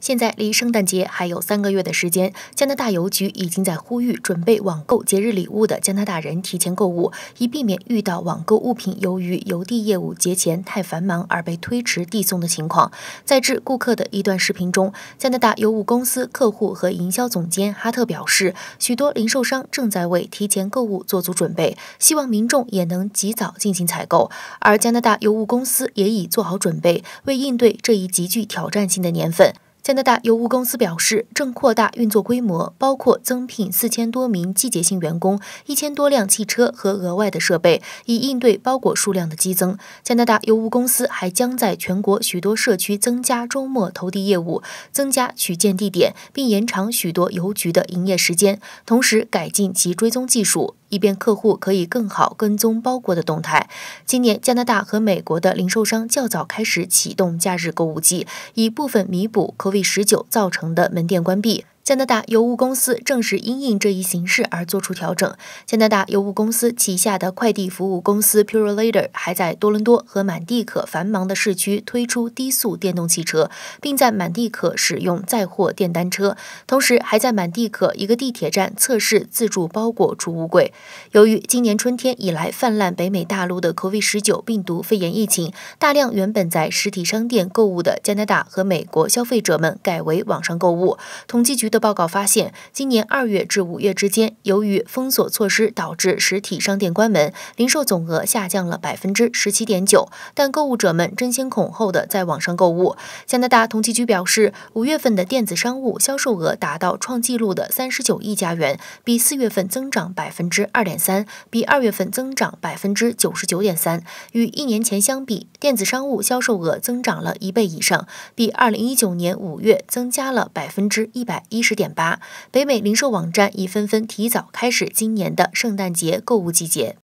现在离圣诞节还有三个月的时间，加拿大邮局已经在呼吁准备网购节日礼物的加拿大人提前购物，以避免遇到网购物品由于邮递业务节前太繁忙而被推迟递送的情况。在致顾客的一段视频中，加拿大邮务公司客户和营销总监哈特表示，许多零售商正在为提前购物做足准备，希望民众也能及早进行采购。而加拿大邮务公司也已做好准备，为应对这一极具挑战性的年份。加拿大邮务公司表示，正扩大运作规模，包括增聘四千多名季节性员工、一千多辆汽车和额外的设备，以应对包裹数量的激增。加拿大邮务公司还将在全国许多社区增加周末投递业务，增加取件地点，并延长许多邮局的营业时间，同时改进其追踪技术。以便客户可以更好跟踪包裹的动态。今年，加拿大和美国的零售商较早开始启动假日购物季，以部分弥补 COVID-19 造成的门店关闭。加拿大邮务公司正是因应这一形势而做出调整。加拿大邮务公司旗下的快递服务公司 Purelader 还在多伦多和满地可繁忙的市区推出低速电动汽车，并在满地可使用载货电单车，同时还在满地可一个地铁站测试自助包裹储物柜。由于今年春天以来泛滥北美大陆的 COVID-19 病毒肺炎疫情，大量原本在实体商店购物的加拿大和美国消费者们改为网上购物。统计局的。报告发现，今年二月至五月之间，由于封锁措施导致实体商店关门，零售总额下降了百分之十七点九。但购物者们争先恐后的在网上购物。加拿大统计局表示，五月份的电子商务销售额达到创纪录的三十九亿加元，比四月份增长百分之二点三，比二月份增长百分之九十九点三。与一年前相比，电子商务销售额增长了一倍以上，比二零一九年五月增加了百分之一百一十。十点八，北美零售网站已纷纷提早开始今年的圣诞节购物季节。